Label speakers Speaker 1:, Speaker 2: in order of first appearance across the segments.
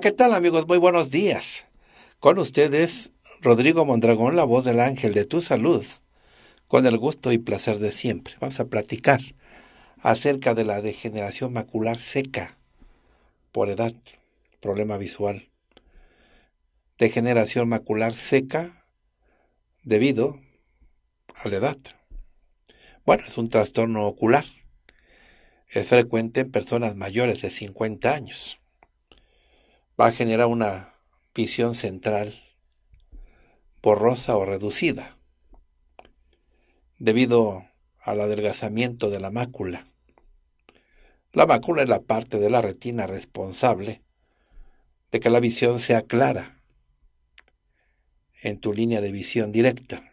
Speaker 1: ¿qué tal amigos? Muy buenos días. Con ustedes, Rodrigo Mondragón, la voz del ángel de tu salud, con el gusto y placer de siempre. Vamos a platicar acerca de la degeneración macular seca por edad, problema visual. Degeneración macular seca debido a la edad. Bueno, es un trastorno ocular. Es frecuente en personas mayores de 50 años va a generar una visión central borrosa o reducida debido al adelgazamiento de la mácula. La mácula es la parte de la retina responsable de que la visión sea clara en tu línea de visión directa.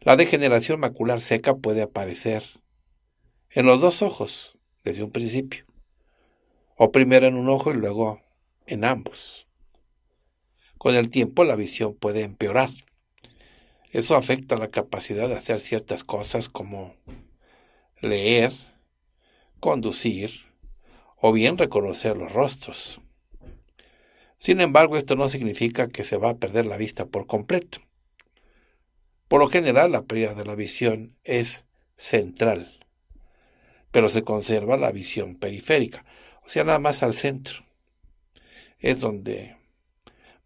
Speaker 1: La degeneración macular seca puede aparecer en los dos ojos desde un principio o primero en un ojo y luego en ambos. Con el tiempo la visión puede empeorar. Eso afecta la capacidad de hacer ciertas cosas como leer, conducir o bien reconocer los rostros. Sin embargo, esto no significa que se va a perder la vista por completo. Por lo general, la pérdida de la visión es central, pero se conserva la visión periférica, sea, nada más al centro. Es donde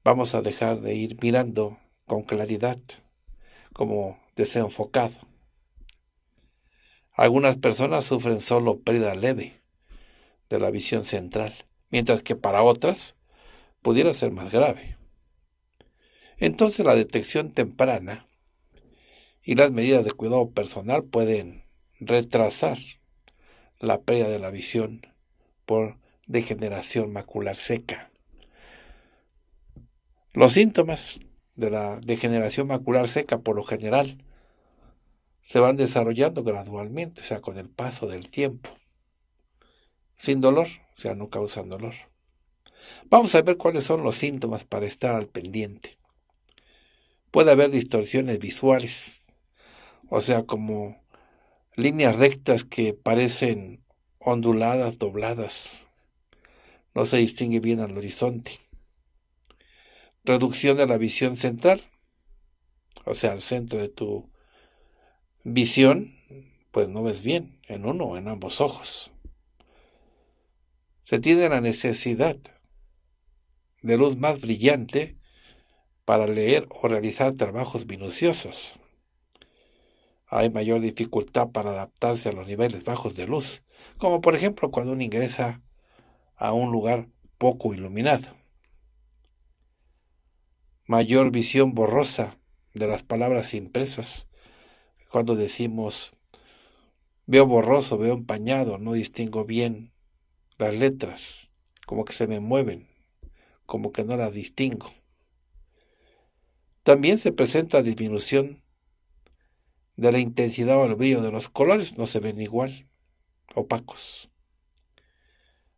Speaker 1: vamos a dejar de ir mirando con claridad, como desenfocado. Algunas personas sufren solo pérdida leve de la visión central, mientras que para otras pudiera ser más grave. Entonces la detección temprana y las medidas de cuidado personal pueden retrasar la pérdida de la visión degeneración macular seca. Los síntomas de la degeneración macular seca por lo general se van desarrollando gradualmente, o sea, con el paso del tiempo, sin dolor, o sea, no causan dolor. Vamos a ver cuáles son los síntomas para estar al pendiente. Puede haber distorsiones visuales, o sea, como líneas rectas que parecen onduladas, dobladas. No se distingue bien al horizonte. Reducción de la visión central, o sea, al centro de tu visión, pues no ves bien en uno o en ambos ojos. Se tiene la necesidad de luz más brillante para leer o realizar trabajos minuciosos. Hay mayor dificultad para adaptarse a los niveles bajos de luz, como por ejemplo cuando uno ingresa a un lugar poco iluminado. Mayor visión borrosa de las palabras impresas. Cuando decimos, veo borroso, veo empañado, no distingo bien las letras, como que se me mueven, como que no las distingo. También se presenta disminución de la intensidad o el brillo de los colores, no se ven igual opacos.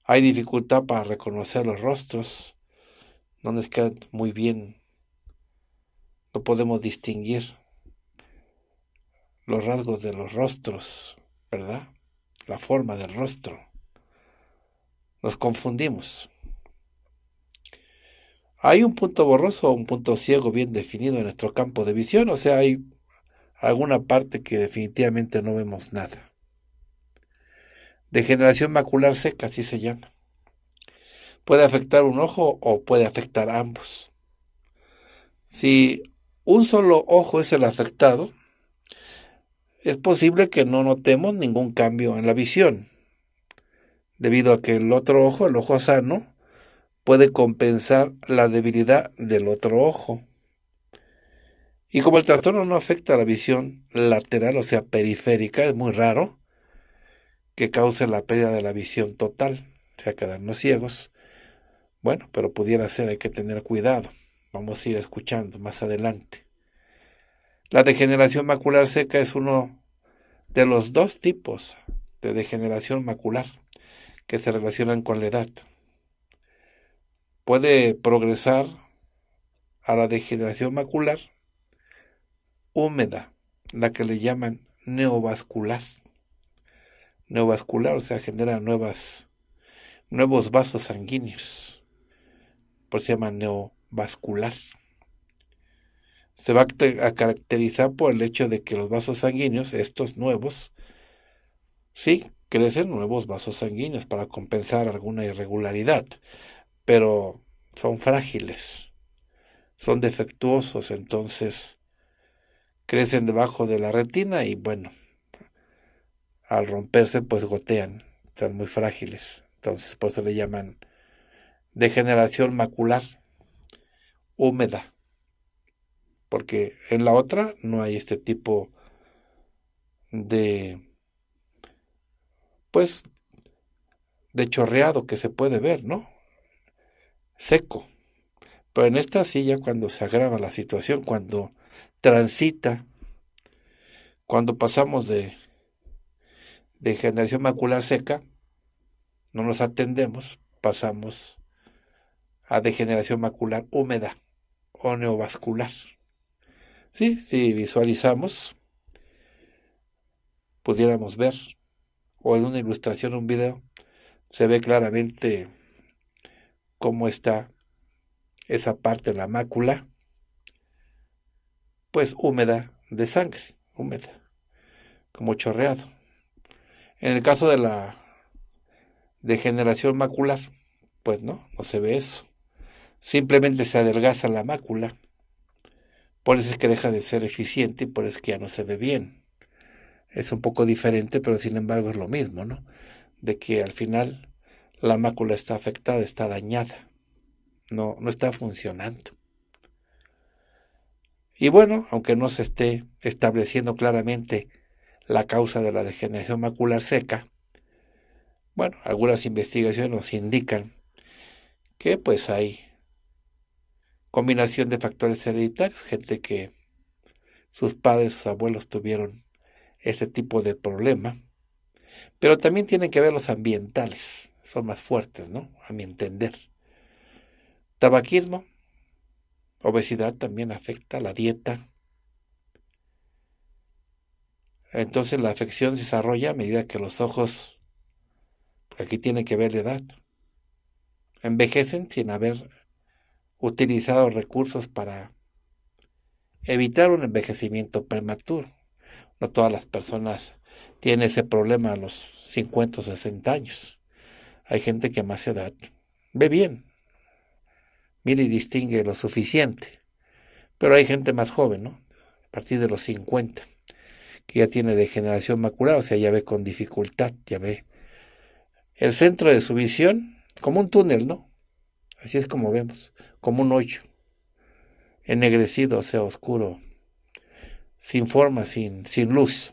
Speaker 1: Hay dificultad para reconocer los rostros, no les quedan muy bien, no podemos distinguir los rasgos de los rostros, ¿verdad? La forma del rostro. Nos confundimos. Hay un punto borroso o un punto ciego bien definido en nuestro campo de visión, o sea, hay alguna parte que definitivamente no vemos nada. Degeneración macular seca, así se llama. Puede afectar un ojo o puede afectar ambos. Si un solo ojo es el afectado, es posible que no notemos ningún cambio en la visión, debido a que el otro ojo, el ojo sano, puede compensar la debilidad del otro ojo. Y como el trastorno no afecta a la visión lateral, o sea, periférica, es muy raro, que cause la pérdida de la visión total, o sea, quedarnos ciegos. Bueno, pero pudiera ser, hay que tener cuidado. Vamos a ir escuchando más adelante. La degeneración macular seca es uno de los dos tipos de degeneración macular que se relacionan con la edad. Puede progresar a la degeneración macular húmeda, la que le llaman neovascular neovascular, o sea, genera nuevas, nuevos vasos sanguíneos. Por eso se llama neovascular. Se va a caracterizar por el hecho de que los vasos sanguíneos, estos nuevos, sí, crecen nuevos vasos sanguíneos para compensar alguna irregularidad, pero son frágiles, son defectuosos, entonces crecen debajo de la retina y bueno, al romperse pues gotean, están muy frágiles. Entonces por eso le llaman degeneración macular húmeda. Porque en la otra no hay este tipo de pues de chorreado que se puede ver, ¿no? Seco. Pero en esta sí ya cuando se agrava la situación, cuando transita, cuando pasamos de degeneración macular seca, no nos atendemos, pasamos a degeneración macular húmeda o neovascular. Sí, si visualizamos, pudiéramos ver, o en una ilustración, un video, se ve claramente cómo está esa parte de la mácula, pues húmeda de sangre, húmeda, como chorreado. En el caso de la degeneración macular, pues no, no se ve eso. Simplemente se adelgaza la mácula. Por eso es que deja de ser eficiente y por eso es que ya no se ve bien. Es un poco diferente, pero sin embargo es lo mismo, ¿no? De que al final la mácula está afectada, está dañada. No, no está funcionando. Y bueno, aunque no se esté estableciendo claramente la causa de la degeneración macular seca, bueno, algunas investigaciones nos indican que pues hay combinación de factores hereditarios, gente que sus padres, sus abuelos tuvieron este tipo de problema, pero también tienen que ver los ambientales, son más fuertes, ¿no? A mi entender. Tabaquismo, obesidad también afecta, la dieta, entonces la afección se desarrolla a medida que los ojos, aquí tiene que ver la edad, envejecen sin haber utilizado recursos para evitar un envejecimiento prematuro. No todas las personas tienen ese problema a los 50 o 60 años. Hay gente que a más edad ve bien, mira y distingue lo suficiente. Pero hay gente más joven, ¿no? A partir de los 50 que ya tiene degeneración macular, o sea, ya ve con dificultad, ya ve el centro de su visión como un túnel, ¿no? Así es como vemos, como un hoyo, ennegrecido, o sea, oscuro, sin forma, sin, sin luz.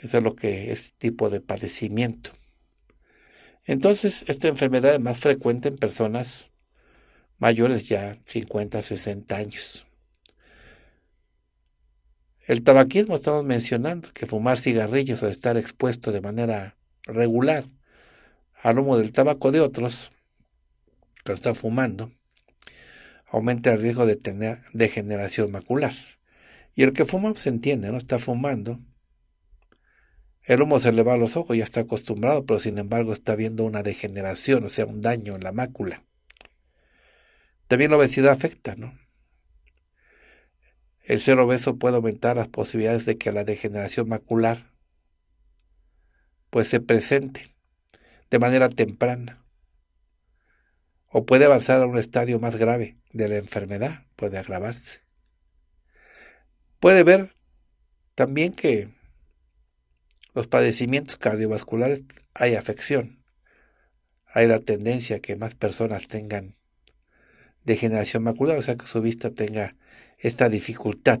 Speaker 1: Eso es lo que es tipo de padecimiento. Entonces, esta enfermedad es más frecuente en personas mayores ya 50, 60 años. El tabaquismo estamos mencionando que fumar cigarrillos o estar expuesto de manera regular al humo del tabaco de otros que está están fumando aumenta el riesgo de tener degeneración macular. Y el que fuma se pues, entiende, no está fumando. El humo se le va a los ojos, ya está acostumbrado, pero sin embargo está viendo una degeneración, o sea, un daño en la mácula. También la obesidad afecta, ¿no? El ser obeso puede aumentar las posibilidades de que la degeneración macular pues se presente de manera temprana o puede avanzar a un estadio más grave de la enfermedad, puede agravarse. Puede ver también que los padecimientos cardiovasculares hay afección. Hay la tendencia que más personas tengan degeneración macular, o sea que su vista tenga esta dificultad.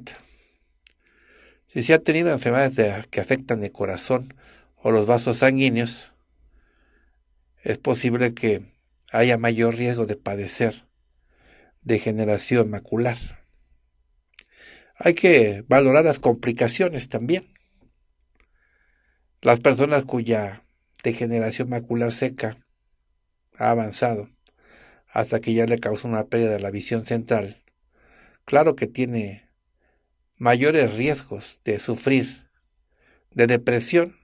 Speaker 1: Si se ha tenido enfermedades que afectan el corazón o los vasos sanguíneos, es posible que haya mayor riesgo de padecer degeneración macular. Hay que valorar las complicaciones también. Las personas cuya degeneración macular seca ha avanzado hasta que ya le causa una pérdida de la visión central claro que tiene mayores riesgos de sufrir de depresión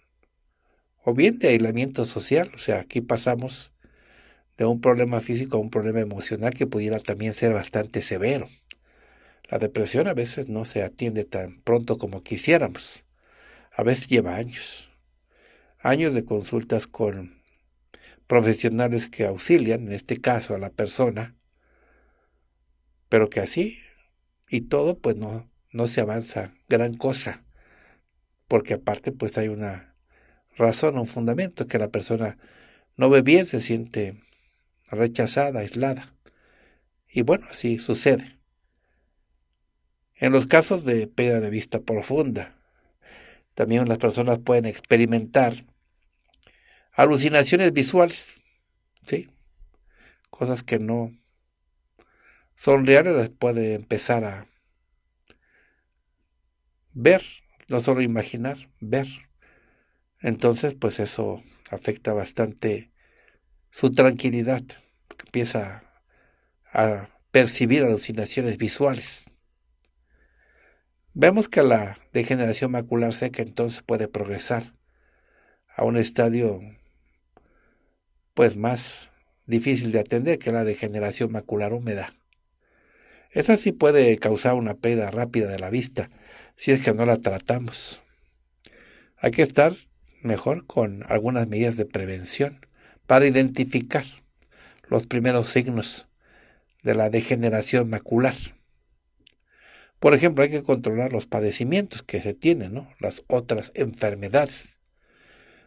Speaker 1: o bien de aislamiento social. O sea, aquí pasamos de un problema físico a un problema emocional que pudiera también ser bastante severo. La depresión a veces no se atiende tan pronto como quisiéramos. A veces lleva años. Años de consultas con profesionales que auxilian, en este caso a la persona, pero que así y todo, pues no, no se avanza gran cosa, porque aparte pues hay una razón, un fundamento que la persona no ve bien, se siente rechazada, aislada. Y bueno, así sucede. En los casos de pérdida de vista profunda, también las personas pueden experimentar alucinaciones visuales, ¿sí? Cosas que no son reales puede empezar a ver, no solo imaginar, ver. Entonces, pues eso afecta bastante su tranquilidad, empieza a percibir alucinaciones visuales. Vemos que la degeneración macular seca entonces puede progresar a un estadio pues más difícil de atender que la degeneración macular húmeda. Esa sí puede causar una pérdida rápida de la vista, si es que no la tratamos. Hay que estar mejor con algunas medidas de prevención para identificar los primeros signos de la degeneración macular. Por ejemplo, hay que controlar los padecimientos que se tienen, las otras enfermedades.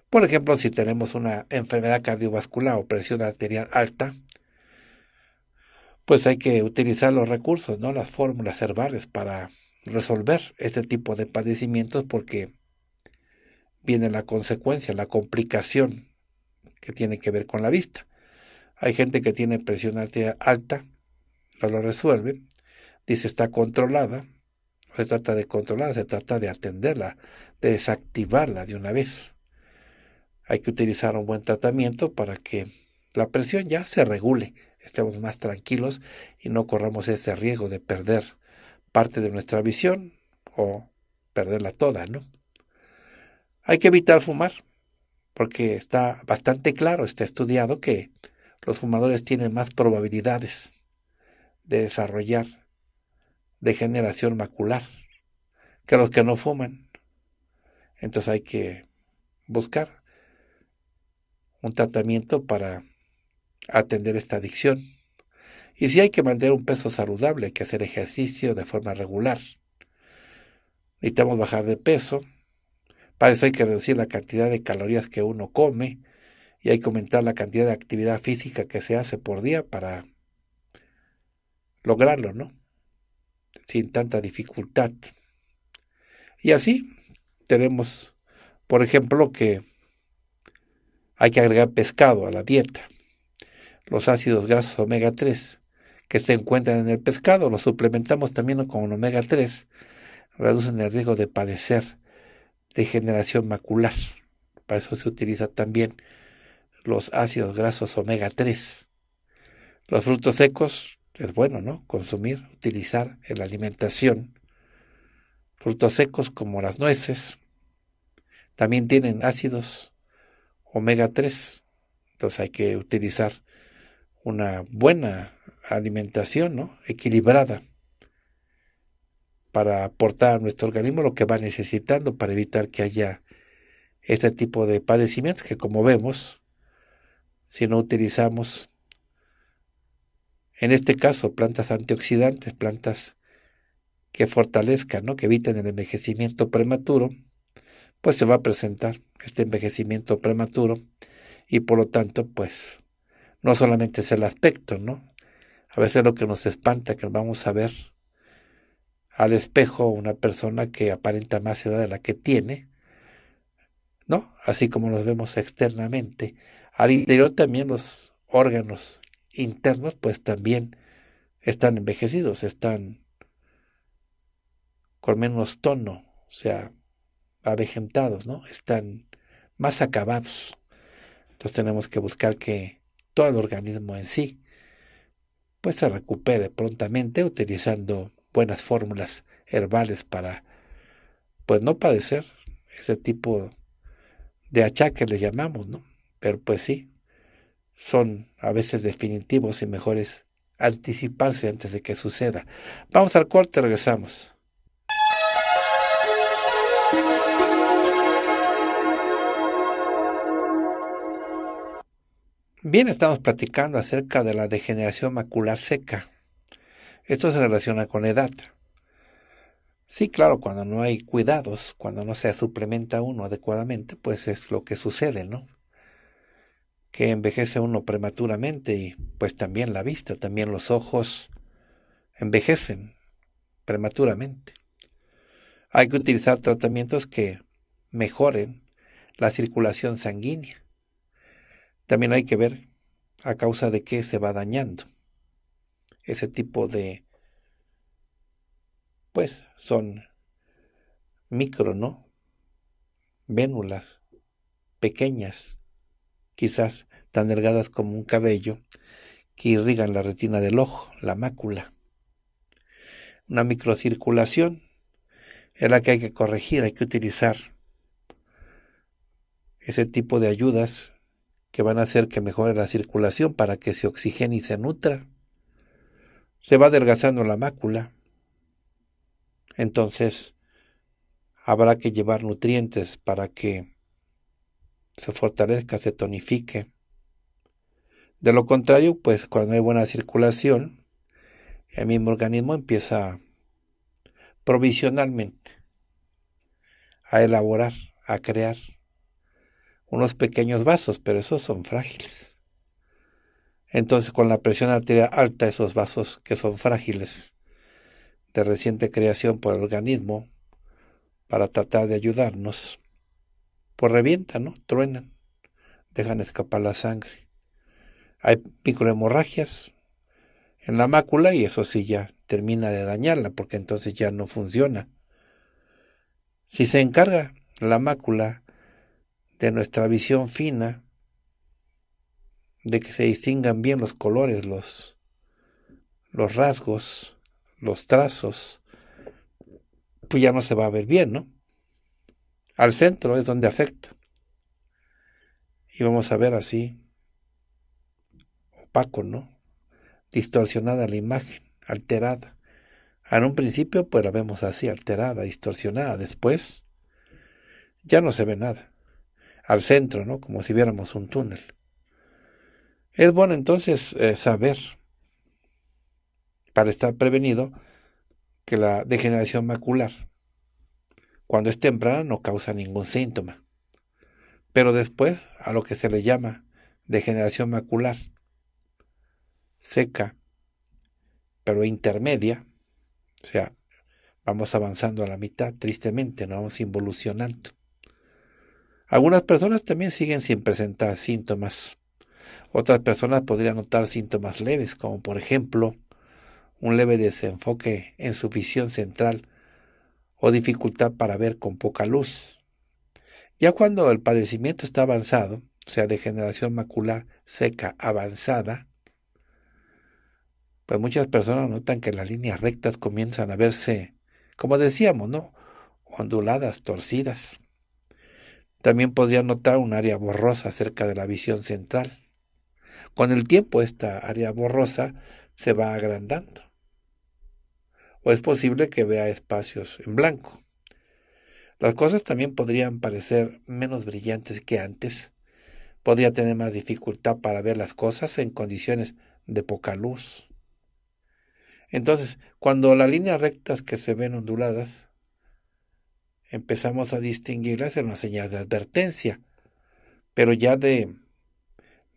Speaker 1: Por ejemplo, si tenemos una enfermedad cardiovascular o presión arterial alta, pues hay que utilizar los recursos, ¿no? Las fórmulas herbales para resolver este tipo de padecimientos porque viene la consecuencia, la complicación que tiene que ver con la vista. Hay gente que tiene presión arterial alta, no lo resuelve, dice está controlada, no se trata de controlarla, se trata de atenderla, de desactivarla de una vez. Hay que utilizar un buen tratamiento para que la presión ya se regule, estemos más tranquilos y no corramos ese riesgo de perder parte de nuestra visión o perderla toda, ¿no? Hay que evitar fumar, porque está bastante claro, está estudiado que los fumadores tienen más probabilidades de desarrollar degeneración macular que los que no fuman. Entonces hay que buscar un tratamiento para atender esta adicción. Y si hay que mantener un peso saludable, hay que hacer ejercicio de forma regular. Necesitamos bajar de peso. Para eso hay que reducir la cantidad de calorías que uno come y hay que aumentar la cantidad de actividad física que se hace por día para lograrlo, ¿no? Sin tanta dificultad. Y así tenemos, por ejemplo, que hay que agregar pescado a la dieta los ácidos grasos omega 3 que se encuentran en el pescado. Los suplementamos también con omega 3. Reducen el riesgo de padecer degeneración macular. Para eso se utiliza también los ácidos grasos omega 3. Los frutos secos es bueno, ¿no? Consumir, utilizar en la alimentación. Frutos secos como las nueces también tienen ácidos omega 3. Entonces hay que utilizar una buena alimentación ¿no? equilibrada para aportar a nuestro organismo lo que va necesitando para evitar que haya este tipo de padecimientos que como vemos, si no utilizamos, en este caso, plantas antioxidantes, plantas que fortalezcan, ¿no? que eviten el envejecimiento prematuro, pues se va a presentar este envejecimiento prematuro y por lo tanto, pues no solamente es el aspecto, ¿no? A veces lo que nos espanta que vamos a ver al espejo una persona que aparenta más edad de la que tiene, ¿no? Así como nos vemos externamente. Al interior también los órganos internos pues también están envejecidos, están con menos tono, o sea, avejentados, ¿no? Están más acabados. Entonces tenemos que buscar que todo el organismo en sí, pues se recupere prontamente utilizando buenas fórmulas herbales para pues no padecer ese tipo de achaques le llamamos, ¿no? Pero pues sí, son a veces definitivos y mejores anticiparse antes de que suceda. Vamos al cuarto regresamos. Bien, estamos platicando acerca de la degeneración macular seca. Esto se relaciona con la edad. Sí, claro, cuando no hay cuidados, cuando no se suplementa uno adecuadamente, pues es lo que sucede, ¿no? Que envejece uno prematuramente y pues también la vista, también los ojos envejecen prematuramente. Hay que utilizar tratamientos que mejoren la circulación sanguínea también hay que ver a causa de qué se va dañando. Ese tipo de, pues son micro, ¿no? Vénulas pequeñas, quizás tan delgadas como un cabello, que irrigan la retina del ojo, la mácula. Una microcirculación es la que hay que corregir, hay que utilizar ese tipo de ayudas que van a hacer que mejore la circulación para que se oxigene y se nutra. Se va adelgazando la mácula. Entonces, habrá que llevar nutrientes para que se fortalezca, se tonifique. De lo contrario, pues cuando hay buena circulación, el mismo organismo empieza provisionalmente a elaborar, a crear unos pequeños vasos, pero esos son frágiles. Entonces, con la presión arterial alta, esos vasos que son frágiles, de reciente creación por el organismo, para tratar de ayudarnos, pues revientan, ¿no? Truenan, dejan escapar la sangre. Hay microhemorragias en la mácula y eso sí ya termina de dañarla porque entonces ya no funciona. Si se encarga la mácula de nuestra visión fina, de que se distingan bien los colores, los, los rasgos, los trazos, pues ya no se va a ver bien, ¿no? Al centro es donde afecta. Y vamos a ver así, opaco, ¿no? Distorsionada la imagen, alterada. En un principio, pues la vemos así, alterada, distorsionada. Después, ya no se ve nada al centro, ¿no? Como si viéramos un túnel. Es bueno entonces eh, saber, para estar prevenido, que la degeneración macular, cuando es temprana, no causa ningún síntoma. Pero después, a lo que se le llama degeneración macular, seca, pero intermedia, o sea, vamos avanzando a la mitad, tristemente, no vamos involucionando. Algunas personas también siguen sin presentar síntomas. Otras personas podrían notar síntomas leves, como por ejemplo un leve desenfoque en su visión central o dificultad para ver con poca luz. Ya cuando el padecimiento está avanzado, o sea, degeneración macular seca avanzada, pues muchas personas notan que las líneas rectas comienzan a verse, como decíamos, ¿no? Onduladas, torcidas. También podría notar un área borrosa cerca de la visión central. Con el tiempo esta área borrosa se va agrandando. O es posible que vea espacios en blanco. Las cosas también podrían parecer menos brillantes que antes. Podría tener más dificultad para ver las cosas en condiciones de poca luz. Entonces, cuando las líneas rectas que se ven onduladas empezamos a distinguirlas en una señal de advertencia, pero ya de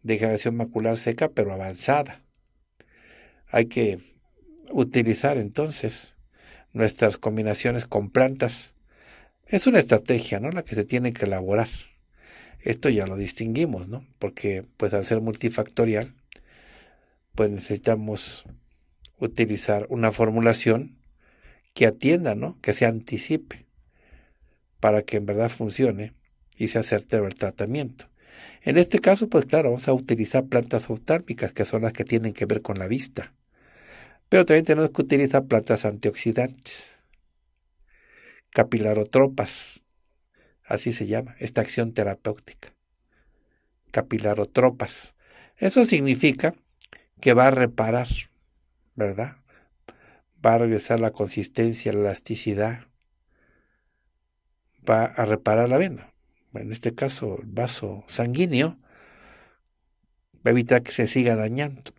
Speaker 1: degeneración macular seca, pero avanzada. Hay que utilizar entonces nuestras combinaciones con plantas. Es una estrategia, ¿no? La que se tiene que elaborar. Esto ya lo distinguimos, ¿no? Porque pues al ser multifactorial, pues necesitamos utilizar una formulación que atienda, ¿no? Que se anticipe para que en verdad funcione y se acertero el tratamiento. En este caso, pues claro, vamos a utilizar plantas oftálmicas, que son las que tienen que ver con la vista. Pero también tenemos que utilizar plantas antioxidantes, capilarotropas, así se llama, esta acción terapéutica. Capilarotropas. Eso significa que va a reparar, ¿verdad? Va a regresar la consistencia, la elasticidad, va a reparar la vena. En este caso, el vaso sanguíneo va a evitar que se siga dañando.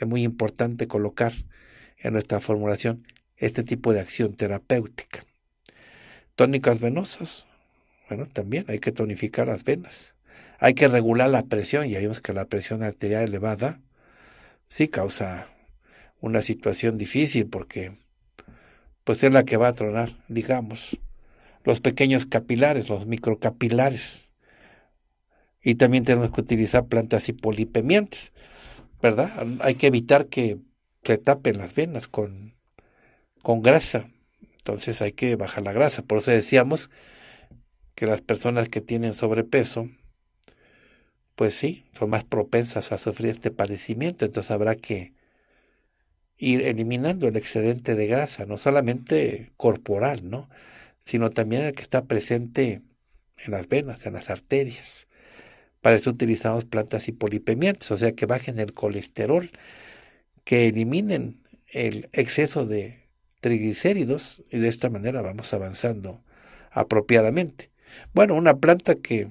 Speaker 1: Es muy importante colocar en nuestra formulación este tipo de acción terapéutica. Tónicas venosas, bueno, también hay que tonificar las venas. Hay que regular la presión, ya vimos que la presión arterial elevada sí causa una situación difícil porque pues es la que va a tronar, digamos los pequeños capilares, los microcapilares. Y también tenemos que utilizar plantas hipolipemiantes, ¿verdad? Hay que evitar que se tapen las venas con, con grasa. Entonces hay que bajar la grasa. Por eso decíamos que las personas que tienen sobrepeso, pues sí, son más propensas a sufrir este padecimiento. Entonces habrá que ir eliminando el excedente de grasa, no solamente corporal, ¿no? sino también el que está presente en las venas, en las arterias. Para eso utilizamos plantas y o sea que bajen el colesterol, que eliminen el exceso de triglicéridos y de esta manera vamos avanzando apropiadamente. Bueno, una planta que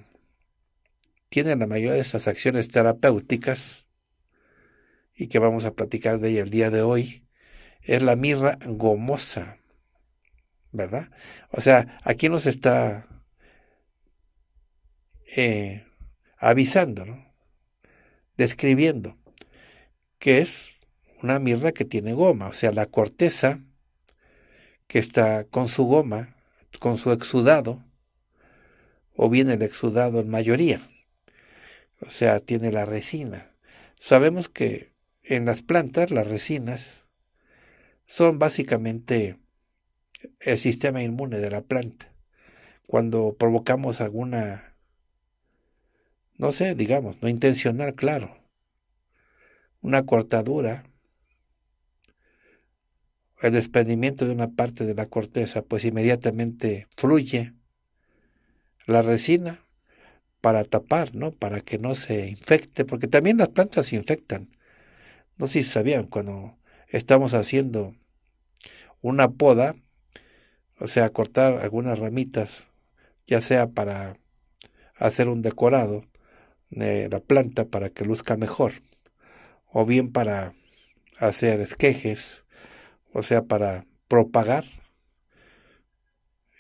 Speaker 1: tiene la mayoría de esas acciones terapéuticas y que vamos a platicar de ella el día de hoy es la mirra gomosa. ¿verdad? O sea, aquí nos está eh, avisando, describiendo, que es una mirra que tiene goma, o sea, la corteza que está con su goma, con su exudado, o bien el exudado en mayoría, o sea, tiene la resina. Sabemos que en las plantas las resinas son básicamente el sistema inmune de la planta. Cuando provocamos alguna, no sé, digamos, no intencional, claro, una cortadura, el desprendimiento de una parte de la corteza, pues inmediatamente fluye la resina para tapar, ¿no? Para que no se infecte, porque también las plantas se infectan. No sé si sabían, cuando estamos haciendo una poda, o sea, cortar algunas ramitas, ya sea para hacer un decorado de la planta para que luzca mejor, o bien para hacer esquejes, o sea, para propagar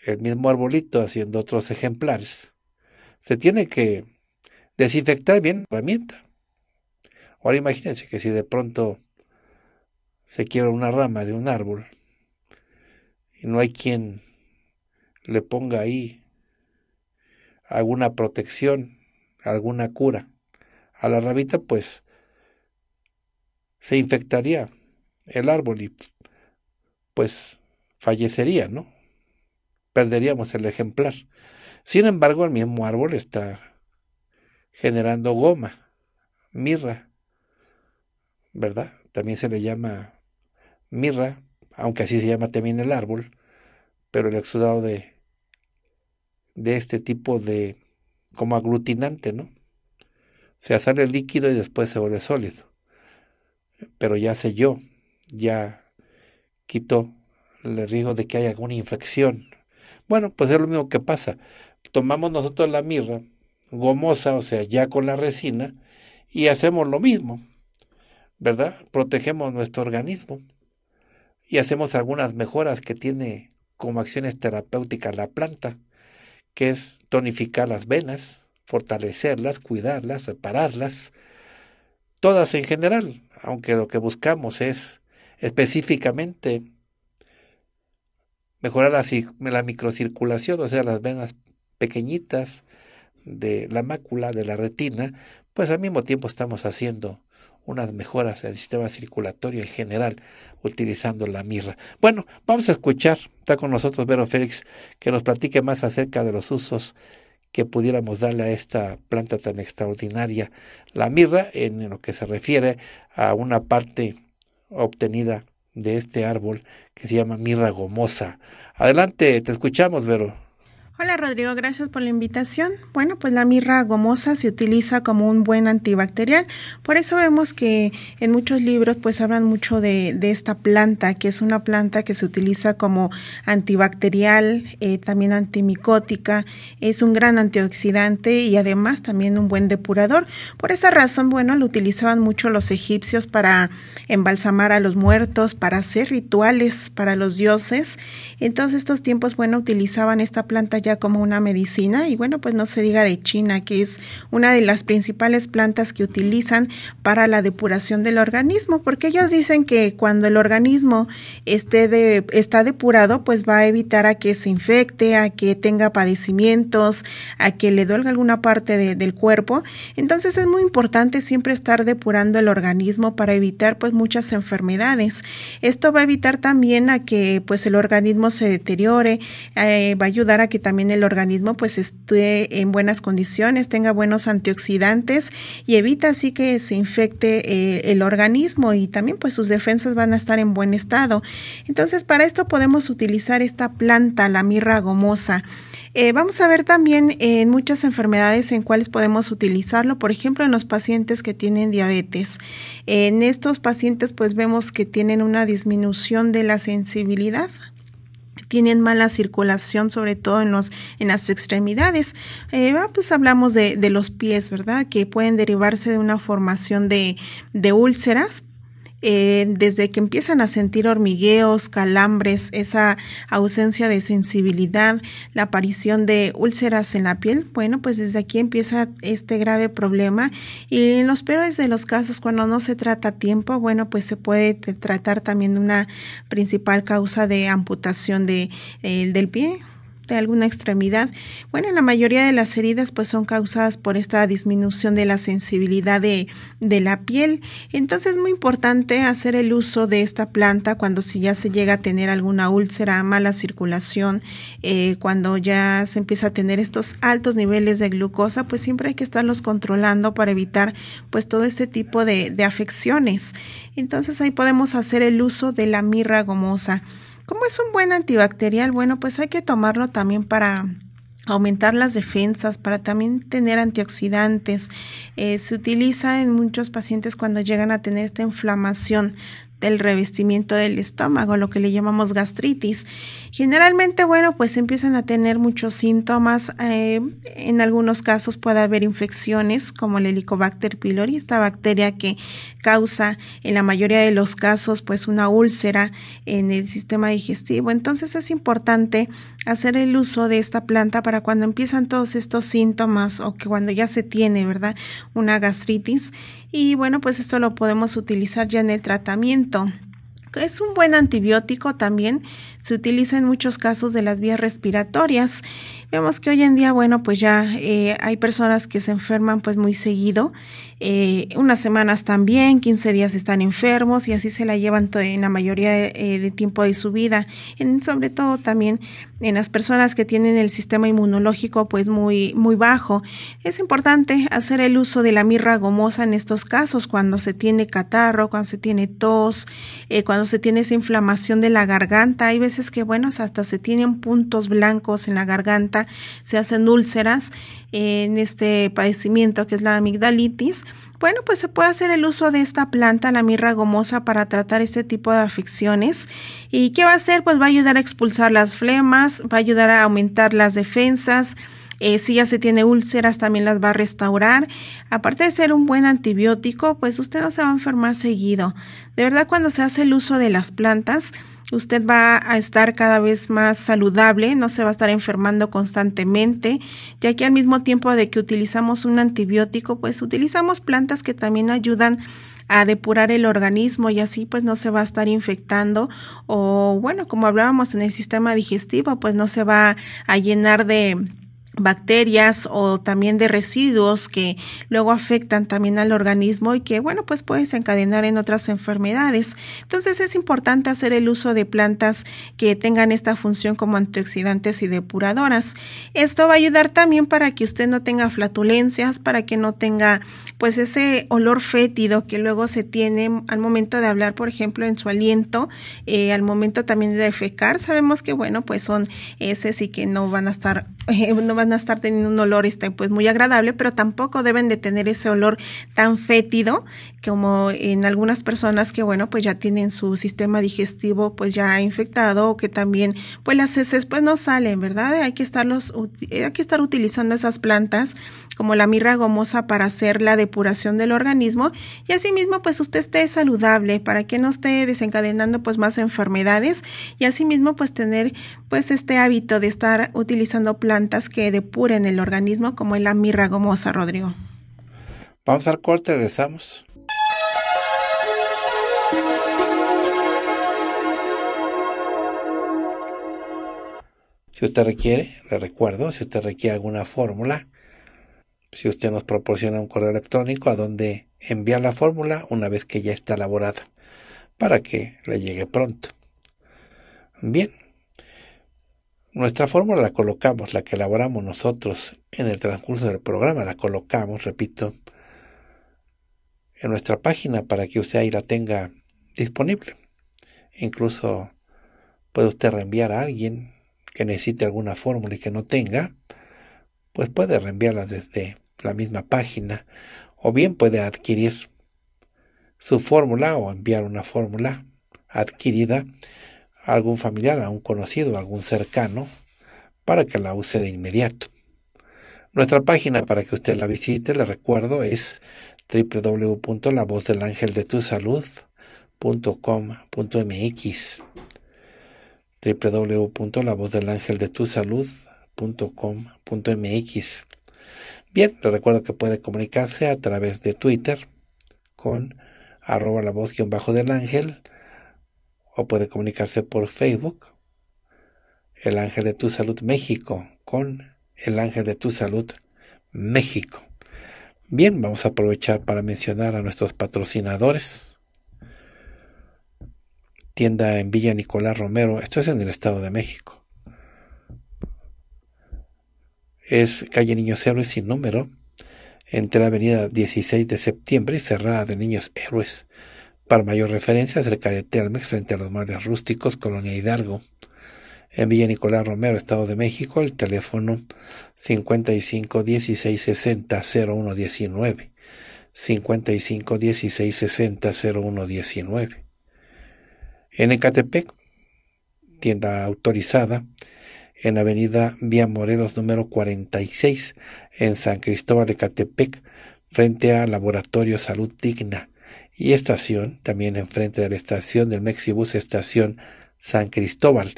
Speaker 1: el mismo arbolito haciendo otros ejemplares. Se tiene que desinfectar bien la herramienta. Ahora imagínense que si de pronto se quiebra una rama de un árbol, y no hay quien le ponga ahí alguna protección, alguna cura. A la rabita, pues se infectaría el árbol y pues fallecería, ¿no? Perderíamos el ejemplar. Sin embargo, el mismo árbol está generando goma, mirra, ¿verdad? También se le llama mirra, aunque así se llama también el árbol, pero el exudado de, de este tipo de como aglutinante, ¿no? O sea, sale líquido y después se vuelve sólido. Pero ya selló, ya quitó el riesgo de que haya alguna infección. Bueno, pues es lo mismo que pasa. Tomamos nosotros la mirra gomosa, o sea, ya con la resina, y hacemos lo mismo, ¿verdad? Protegemos nuestro organismo y hacemos algunas mejoras que tiene como acciones terapéuticas la planta, que es tonificar las venas, fortalecerlas, cuidarlas, repararlas, todas en general, aunque lo que buscamos es específicamente mejorar la, la microcirculación, o sea, las venas pequeñitas de la mácula, de la retina, pues al mismo tiempo estamos haciendo unas mejoras en el sistema circulatorio en general utilizando la mirra. Bueno, vamos a escuchar, está con nosotros Vero Félix, que nos platique más acerca de los usos que pudiéramos darle a esta planta tan extraordinaria, la mirra, en lo que se refiere a una parte obtenida de este árbol que se llama mirra gomosa. Adelante, te escuchamos, Vero.
Speaker 2: Hola Rodrigo, gracias por la invitación. Bueno, pues la mirra gomosa se utiliza como un buen antibacterial. Por eso vemos que en muchos libros pues hablan mucho de, esta planta, que es una planta que se utiliza como antibacterial, eh, también antimicótica, es un gran antioxidante y además también un buen depurador. Por esa razón, bueno, lo utilizaban mucho los egipcios para embalsamar a los muertos, para hacer rituales para los dioses. Entonces estos tiempos, bueno, utilizaban esta planta ya como una medicina y bueno, pues no se diga de China, que es una de las principales plantas que utilizan para la depuración del organismo, porque ellos dicen que cuando el organismo esté de, está depurado, pues va a evitar a que se infecte, a que tenga padecimientos, a que le duelga alguna parte del cuerpo. Entonces es muy importante siempre estar depurando el organismo para evitar pues muchas enfermedades. Esto va a evitar también a que pues el organismo se deteriore, eh, va a ayudar a que también también el organismo pues esté en buenas condiciones, tenga buenos antioxidantes y evita así que se infecte eh, el organismo y también pues sus defensas van a estar en buen estado. Entonces para esto podemos utilizar esta planta, la mirra gomosa. Eh, vamos a ver también eh, en muchas enfermedades en cuáles podemos utilizarlo, por ejemplo en los pacientes que tienen diabetes. En estos pacientes pues vemos que tienen una disminución de la sensibilidad tienen mala circulación, sobre todo en, los, en las extremidades. Eh, ah, pues hablamos de, los pies, ¿verdad? Que pueden derivarse de una formación de, de úlceras eh, desde que empiezan a sentir hormigueos, calambres, esa ausencia de sensibilidad, la aparición de úlceras en la piel, bueno, pues desde aquí empieza este grave problema y en los peores de los casos, cuando no se trata a tiempo, bueno, pues se puede tratar también de una principal causa de amputación de, eh, del pie de alguna extremidad. Bueno, la mayoría de las heridas pues son causadas por esta disminución de la sensibilidad de, la piel. Entonces es muy importante hacer el uso de esta planta cuando si ya se llega a tener alguna úlcera, mala circulación, eh, cuando ya se empieza a tener estos altos niveles de glucosa, pues siempre hay que estarlos controlando para evitar pues todo este tipo de, de afecciones. Entonces ahí podemos hacer el uso de la mirra gomosa. Como es un buen antibacterial? Bueno, pues hay que tomarlo también para aumentar las defensas, para también tener antioxidantes. Eh, se utiliza en muchos pacientes cuando llegan a tener esta inflamación el revestimiento del estómago, lo que le llamamos gastritis. Generalmente, bueno, pues empiezan a tener muchos síntomas. Eh, en algunos casos puede haber infecciones como el Helicobacter pylori, esta bacteria que causa en la mayoría de los casos pues una úlcera en el sistema digestivo. Entonces es importante hacer el uso de esta planta para cuando empiezan todos estos síntomas o que cuando ya se tiene, ¿verdad? Una gastritis y bueno, pues esto lo podemos utilizar ya en el tratamiento. Es un buen antibiótico también se utiliza en muchos casos de las vías respiratorias. Vemos que hoy en día, bueno, pues ya eh, hay personas que se enferman pues muy seguido, eh, unas semanas también, 15 días están enfermos y así se la llevan en la mayoría eh, de, tiempo de su vida, sobre todo también en las personas que tienen el sistema inmunológico pues muy, muy bajo. Es importante hacer el uso de la mirra gomosa en estos casos cuando se tiene catarro, cuando se tiene tos, cuando se tiene esa inflamación de la garganta. Hay es que, bueno, hasta se tienen puntos blancos en la garganta, se hacen úlceras en este padecimiento que es la amigdalitis. Bueno, pues se puede hacer el uso de esta planta, la mirra gomosa, para tratar este tipo de afecciones. ¿Y qué va a hacer? Pues va a ayudar a expulsar las flemas, va a ayudar a aumentar las defensas. Eh, si ya se tiene úlceras, también las va a restaurar. Aparte de ser un buen antibiótico, pues usted no se va a enfermar seguido. De verdad, cuando se hace el uso de las plantas, usted va a estar cada vez más saludable, no se va a estar enfermando constantemente, ya que al mismo tiempo de que utilizamos un antibiótico, pues utilizamos plantas que también ayudan a depurar el organismo y así pues no se va a estar infectando o bueno, como hablábamos en el sistema digestivo, pues no se va a llenar de bacterias o también de residuos que luego afectan también al organismo y que bueno pues pueden desencadenar en otras enfermedades entonces es importante hacer el uso de plantas que tengan esta función como antioxidantes y depuradoras esto va a ayudar también para que usted no tenga flatulencias para que no tenga pues ese olor fétido que luego se tiene al momento de hablar, por ejemplo, en su aliento, eh, al momento también de defecar, sabemos que bueno, pues son heces y que no van a estar, eh, no van a estar teniendo un olor este, pues muy agradable, pero tampoco deben de tener ese olor tan fétido como en algunas personas que bueno, pues ya tienen su sistema digestivo pues ya infectado o que también pues las heces pues no salen, ¿verdad? Hay que eh, hay que estar utilizando esas plantas como la mirra gomosa para hacerla de depuración del organismo y asimismo pues usted esté saludable para que no esté desencadenando pues más enfermedades y asimismo pues tener pues este hábito de estar utilizando plantas que depuren el organismo como es la mirra gomosa, Rodrigo.
Speaker 1: Vamos al corte, regresamos. Si usted requiere, le recuerdo, si usted requiere alguna fórmula si usted nos proporciona un correo electrónico a donde enviar la fórmula una vez que ya está elaborada, para que le llegue pronto. Bien, nuestra fórmula la colocamos, la que elaboramos nosotros en el transcurso del programa, la colocamos, repito, en nuestra página para que usted ahí la tenga disponible. Incluso puede usted reenviar a alguien que necesite alguna fórmula y que no tenga, pues puede reenviarla desde la misma página, o bien puede adquirir su fórmula o enviar una fórmula adquirida a algún familiar, a un conocido, a algún cercano, para que la use de inmediato. Nuestra página para que usted la visite, le recuerdo, es www.lavozdelangeldetusalud.com.mx www.lavozdelangeldetusalud.com.mx Bien, le recuerdo que puede comunicarse a través de Twitter con arroba la voz guión bajo del ángel o puede comunicarse por Facebook el ángel de tu salud México con el ángel de tu salud México. Bien, vamos a aprovechar para mencionar a nuestros patrocinadores. Tienda en Villa Nicolás Romero, esto es en el Estado de México es calle Niños Héroes sin número, entre la avenida 16 de septiembre y cerrada de Niños Héroes. Para mayor referencia, cerca de Telmex, frente a los mares rústicos, Colonia Hidalgo. En Villa Nicolás Romero, Estado de México, el teléfono 55 16 60 01 19. 55 16 60 01 19. En Ecatepec, tienda autorizada, en la avenida Vía Morelos número 46 en San Cristóbal de Catepec, frente a Laboratorio Salud Digna y estación, también enfrente de la estación del Mexibus Estación San Cristóbal,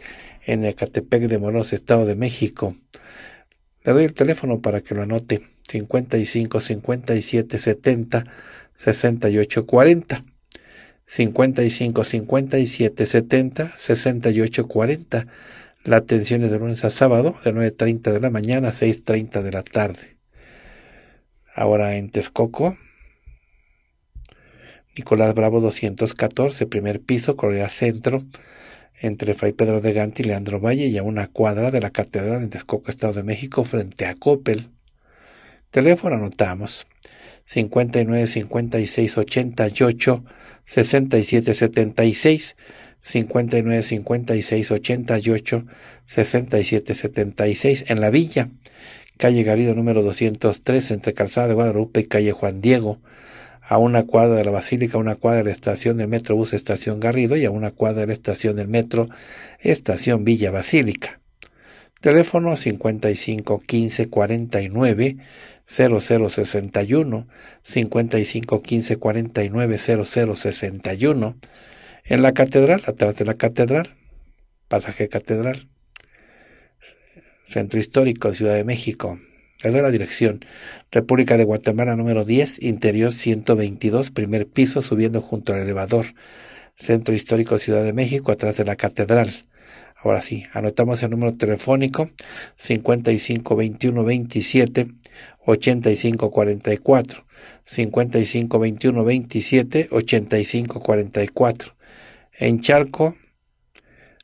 Speaker 1: en Ecatepec de Morelos, Estado de México. Le doy el teléfono para que lo anote, 55 57 70 68 40. 55 57 70 68 40 la atención es de lunes a sábado, de 9.30 de la mañana a 6.30 de la tarde. Ahora en Texcoco, Nicolás Bravo 214, primer piso, Correa Centro, entre Fray Pedro de Gante y Leandro Valle y a una cuadra de la Catedral en Texcoco, Estado de México, frente a Coppel. Teléfono anotamos 59 56 88 67 76 59 56 88 67 76 en la villa, calle Garrido número 203 entre Calzada de Guadalupe y calle Juan Diego, a una cuadra de la Basílica, a una cuadra de la estación del Metrobús Estación Garrido y a una cuadra de la estación del Metro Estación Villa Basílica. Teléfono 55 15 49 0061 55 15 49 0061 en la catedral, atrás de la catedral, pasaje catedral, Centro Histórico, Ciudad de México. Esa es la dirección. República de Guatemala número 10, interior 122, primer piso, subiendo junto al elevador. Centro Histórico Ciudad de México, atrás de la catedral. Ahora sí, anotamos el número telefónico 55 21 27 85 44. En Charco,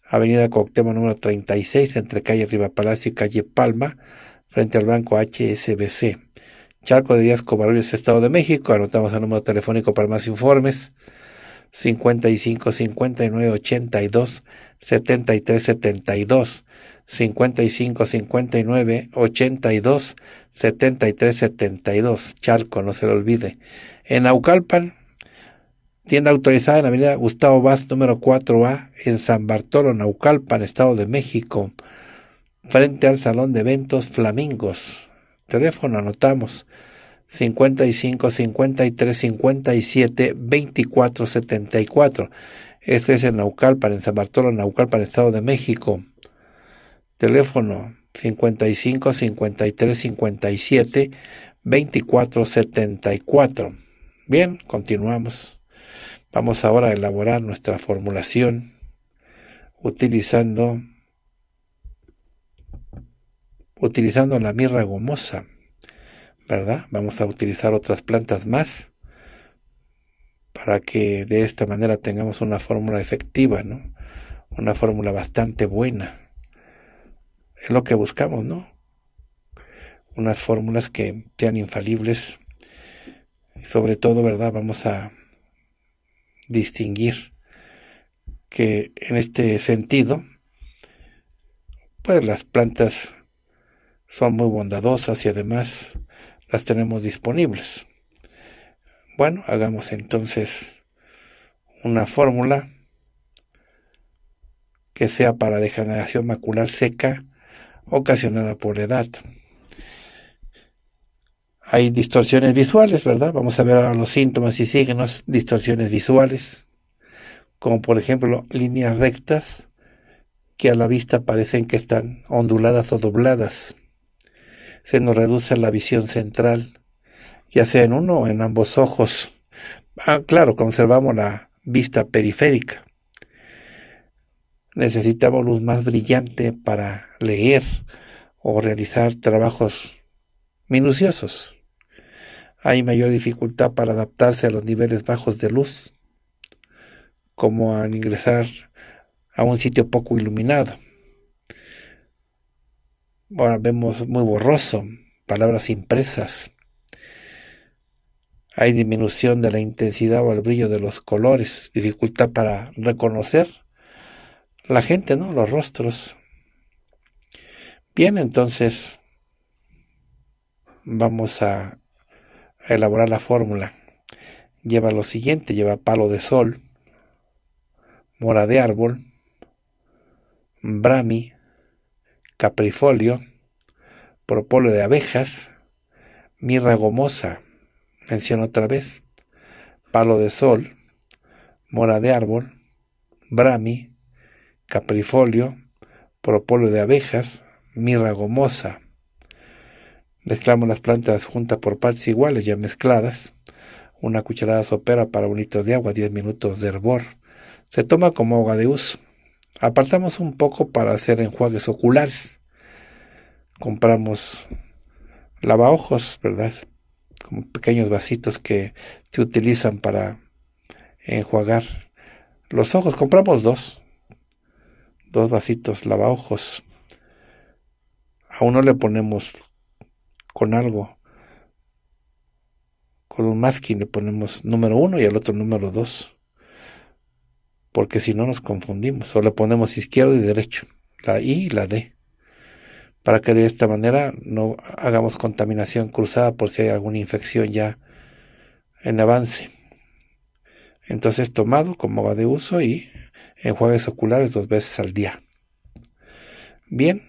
Speaker 1: Avenida Coctemo número 36, entre calle Riva Palacio y calle Palma, frente al banco HSBC. Charco de Díaz Covarrubias, Estado de México. Anotamos el número telefónico para más informes. 55 59 82 73 72 55 59 82 73 72 Charco, no se lo olvide. En Aucalpan... Tienda autorizada en la avenida Gustavo Vaz, número 4A, en San Bartolo, Naucalpan, Estado de México, frente al Salón de Eventos Flamingos. Teléfono, anotamos 55 53 57 24 74. Este es el Naucalpan, en San Bartolo, Naucalpan, Estado de México. Teléfono 55 53 57 24 Bien, continuamos. Vamos ahora a elaborar nuestra formulación utilizando, utilizando la mirra gomosa, ¿verdad? Vamos a utilizar otras plantas más para que de esta manera tengamos una fórmula efectiva, ¿no? Una fórmula bastante buena. Es lo que buscamos, ¿no? Unas fórmulas que sean infalibles. Y sobre todo, ¿verdad? Vamos a distinguir que en este sentido, pues las plantas son muy bondadosas y además las tenemos disponibles. Bueno, hagamos entonces una fórmula que sea para degeneración macular seca ocasionada por edad hay distorsiones visuales, ¿verdad? Vamos a ver ahora los síntomas y signos, distorsiones visuales, como por ejemplo líneas rectas que a la vista parecen que están onduladas o dobladas. Se nos reduce la visión central, ya sea en uno o en ambos ojos. Ah, claro, conservamos la vista periférica. Necesitamos luz más brillante para leer o realizar trabajos minuciosos. Hay mayor dificultad para adaptarse a los niveles bajos de luz, como al ingresar a un sitio poco iluminado. Bueno, vemos muy borroso, palabras impresas. Hay disminución de la intensidad o el brillo de los colores, dificultad para reconocer la gente, ¿no? Los rostros. Bien, entonces, vamos a elaborar la fórmula. Lleva lo siguiente, lleva palo de sol, mora de árbol, brami, caprifolio, propóleo de abejas, mirra gomosa, menciono otra vez, palo de sol, mora de árbol, brami, caprifolio, propóleo de abejas, mirra gomosa, Mezclamos las plantas juntas por partes iguales ya mezcladas. Una cucharada sopera para un litro de agua, 10 minutos de hervor. Se toma como agua de uso. Apartamos un poco para hacer enjuagues oculares. Compramos lavaojos, ¿verdad? Como pequeños vasitos que se utilizan para enjuagar los ojos. Compramos dos. Dos vasitos lavaojos. A uno le ponemos con algo. Con un masking le ponemos número uno y al otro número 2, Porque si no nos confundimos. O le ponemos izquierdo y derecho. La I y la D. Para que de esta manera no hagamos contaminación cruzada por si hay alguna infección ya en avance. Entonces tomado como va de uso y enjuagues oculares dos veces al día. Bien,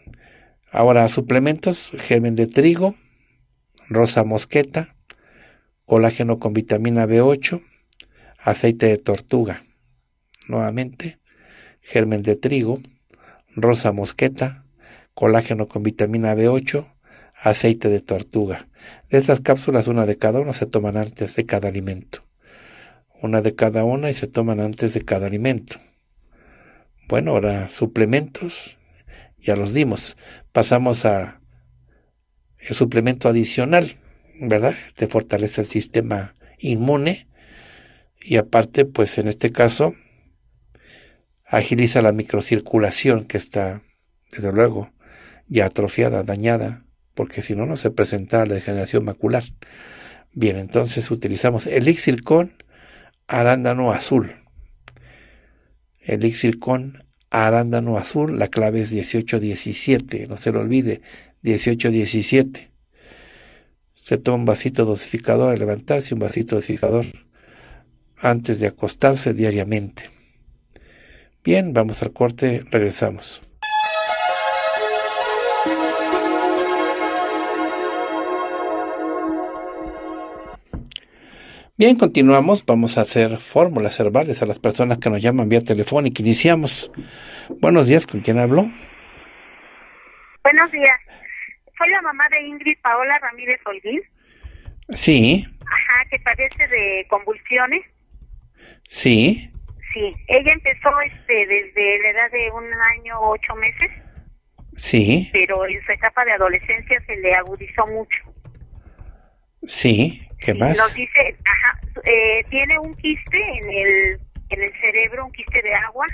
Speaker 1: ahora suplementos, germen de trigo, rosa mosqueta, colágeno con vitamina B8, aceite de tortuga. Nuevamente, germen de trigo, rosa mosqueta, colágeno con vitamina B8, aceite de tortuga. De estas cápsulas, una de cada una se toman antes de cada alimento. Una de cada una y se toman antes de cada alimento. Bueno, ahora suplementos, ya los dimos. Pasamos a el suplemento adicional, ¿verdad? Te fortalece el sistema inmune y aparte, pues en este caso, agiliza la microcirculación que está, desde luego, ya atrofiada, dañada, porque si no, no se presenta la degeneración macular. Bien, entonces utilizamos elixir con arándano azul. Elixir con arándano azul, la clave es 1817, no se lo olvide, 18-17. Se toma un vasito dosificador al levantarse, un vasito dosificador antes de acostarse diariamente. Bien, vamos al corte, regresamos. Bien, continuamos. Vamos a hacer fórmulas herbales a las personas que nos llaman vía telefónica. Iniciamos. Buenos días, ¿con quién hablo?
Speaker 3: Buenos días soy la mamá de Ingrid Paola Ramírez Holguín. Sí. Ajá, que padece de convulsiones.
Speaker 1: Sí.
Speaker 3: Sí, ella empezó este desde la edad de un año ocho meses. Sí. Pero en su etapa de adolescencia se le agudizó mucho.
Speaker 1: Sí, ¿qué más? Nos
Speaker 3: dice, ajá, eh, tiene un quiste en el, en el cerebro, un quiste de agua.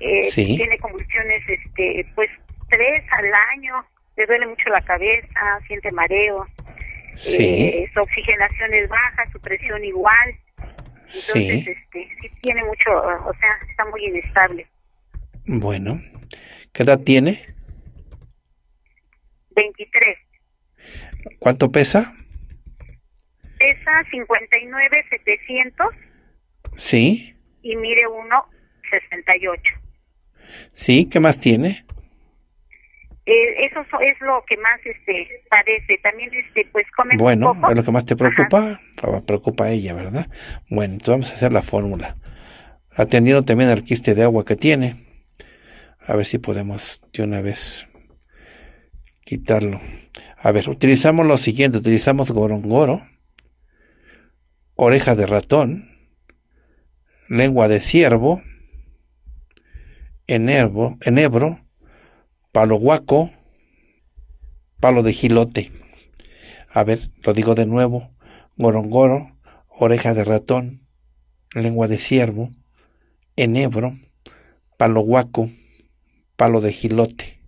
Speaker 3: Eh, sí. Tiene convulsiones, este, pues tres al año le duele mucho la cabeza, siente mareo,
Speaker 2: sí. Eh,
Speaker 3: su oxigenación es baja, su presión igual.
Speaker 1: Entonces,
Speaker 3: este, sí tiene mucho, o sea, está muy inestable.
Speaker 1: Bueno, ¿qué edad tiene?
Speaker 3: 23.
Speaker 1: ¿Cuánto pesa?
Speaker 3: Pesa 59,700. Sí. Y mire 1,68.
Speaker 1: Sí, ¿qué más tiene?
Speaker 3: Eh, eso es lo que más este parece. También este pues come Bueno, es lo que
Speaker 1: más te preocupa, preocupa a ella, ¿verdad? Bueno, entonces vamos a hacer la fórmula. Atendiendo también al quiste de agua que tiene. A ver si podemos de una vez quitarlo. A ver, utilizamos lo siguiente, utilizamos gorongoro, oreja de ratón, lengua de ciervo, enervo enebro palo guaco, palo de gilote. A ver, lo digo de nuevo. Gorongoro, oreja de ratón, lengua de ciervo, enebro, palo guaco, palo de gilote.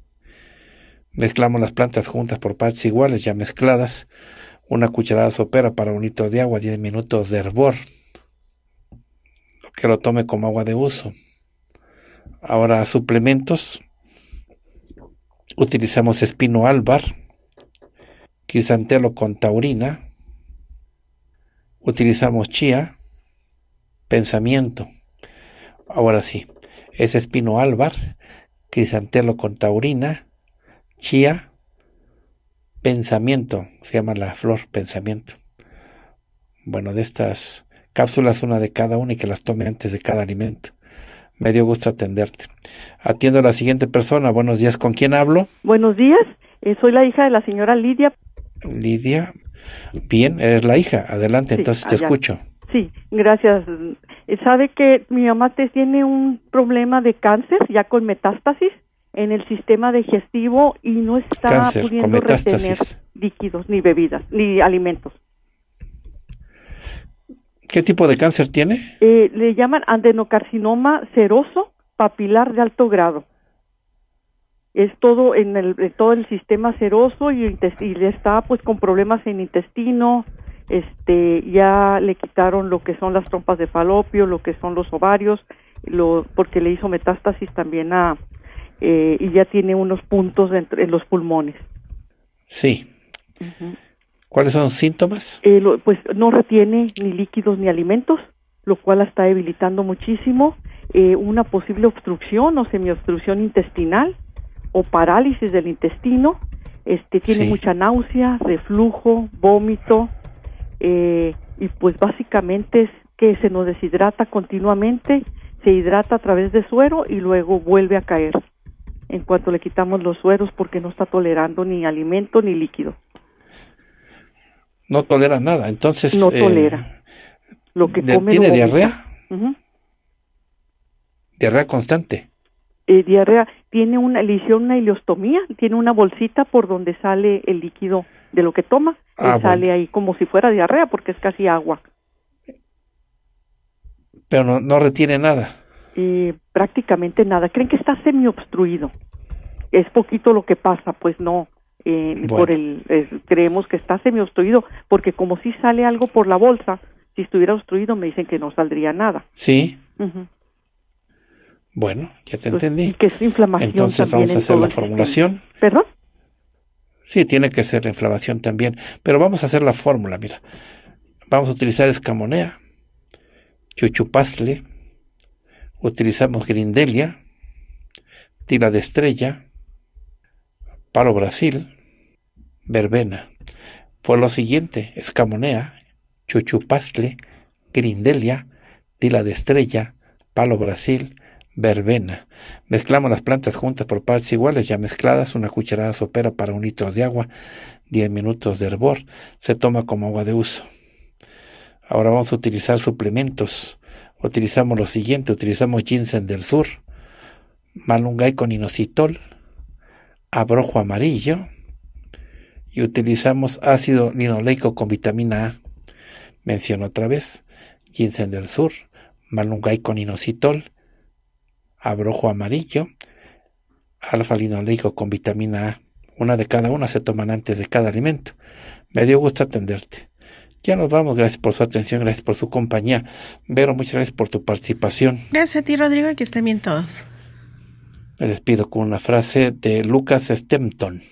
Speaker 1: Mezclamos las plantas juntas por partes iguales, ya mezcladas. Una cucharada sopera para un litro de agua, 10 minutos de hervor. Lo que lo tome como agua de uso. Ahora suplementos utilizamos espino albar, crisantelo con taurina, utilizamos chía, pensamiento. Ahora sí, es espino albar, crisantelo con taurina, chía, pensamiento, se llama la flor pensamiento. Bueno, de estas cápsulas, una de cada una y que las tome antes de cada alimento. Me dio gusto atenderte. Atiendo a la siguiente persona. Buenos días. ¿Con quién hablo?
Speaker 4: Buenos días. Eh, soy la hija de la señora Lidia.
Speaker 1: Lidia. Bien, eres la hija. Adelante, entonces te escucho.
Speaker 4: Sí, gracias. Eh, Sabe que mi mamá tiene un problema de cáncer ya con metástasis en el sistema digestivo y no está pudiendo retener líquidos ni bebidas ni alimentos.
Speaker 1: ¿Qué tipo de cáncer tiene?
Speaker 4: Eh, le llaman adenocarcinoma seroso papilar de alto grado. Es todo en el, eh, todo el sistema seroso y, y está pues con problemas en intestino, este ya le quitaron lo que son las trompas de falopio, lo que son los ovarios, lo, porque le hizo metástasis también a eh, y ya tiene unos puntos en, los pulmones. Sí. ¿Cuáles son los síntomas? Eh, pues no retiene ni líquidos ni alimentos, lo cual la está debilitando muchísimo. Eh, una posible obstrucción o semiobstrucción intestinal o parálisis del intestino. Este, tiene mucha náusea, reflujo, vómito eh, y pues básicamente es que se nos deshidrata continuamente, se hidrata a través de suero y luego vuelve a caer en cuanto le quitamos los sueros porque no está tolerando ni alimento ni líquido.
Speaker 1: No tolera nada, entonces... No eh, tolera.
Speaker 4: Lo que ¿Tiene diarrea?
Speaker 1: Diarrea constante.
Speaker 4: Eh, diarrea, tiene una, le una ileostomía, tiene una bolsita por donde sale el líquido de lo que toma, ah, sale ahí como si fuera diarrea porque es casi agua.
Speaker 1: Pero no, no retiene nada.
Speaker 4: y prácticamente nada. Creen que está semiobstruido. Es poquito lo que pasa, pues no, eh, por el creemos que está semi-obstruido, porque como si sale algo por la bolsa, si estuviera obstruido me dicen que no saldría nada.
Speaker 1: Sí. Bueno, ya te entendí.
Speaker 4: que Entonces vamos a hacer la formulación. ¿Perdón?
Speaker 1: Sí, tiene que ser la inflamación también, pero vamos a hacer la fórmula, mira. Vamos a utilizar escamonea, chuchupazle utilizamos grindelia, tira de estrella, palo Brasil, Verbena. Fue lo siguiente, Escamonea, Chuchupastle, Grindelia, Tila de Estrella, Palo Brasil, verbena. Mezclamos las plantas juntas por partes iguales, ya mezcladas, una cucharada sopera para un litro de agua, 10 minutos de hervor, se toma como agua de uso. Ahora vamos a utilizar suplementos. Utilizamos lo siguiente, utilizamos ginseng del sur, malungay con inositol, abrojo amarillo y utilizamos ácido linoleico con vitamina A, menciono otra vez, ginseng del sur, malungay con inositol, abrojo amarillo, alfa linoleico con vitamina A. Una de cada una se toman antes de cada alimento. Me dio gusto atenderte. Ya nos vamos, gracias por su atención, gracias por su compañía. Vero, muchas gracias por tu participación.
Speaker 2: Gracias a ti, Rodrigo, que estén bien todos.
Speaker 1: Me despido con una frase de Lucas Stempton.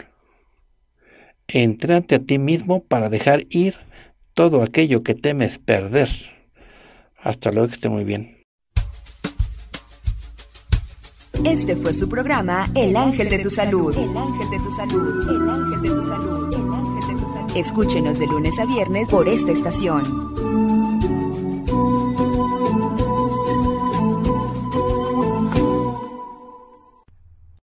Speaker 1: Entrate a ti mismo para dejar ir todo aquello que temes perder. Hasta luego, que esté muy bien.
Speaker 2: Este fue su programa El Ángel de tu Salud. El Ángel de tu Salud. El Ángel de tu Salud. El Ángel de tu Salud. Escúchenos de lunes a viernes por esta estación.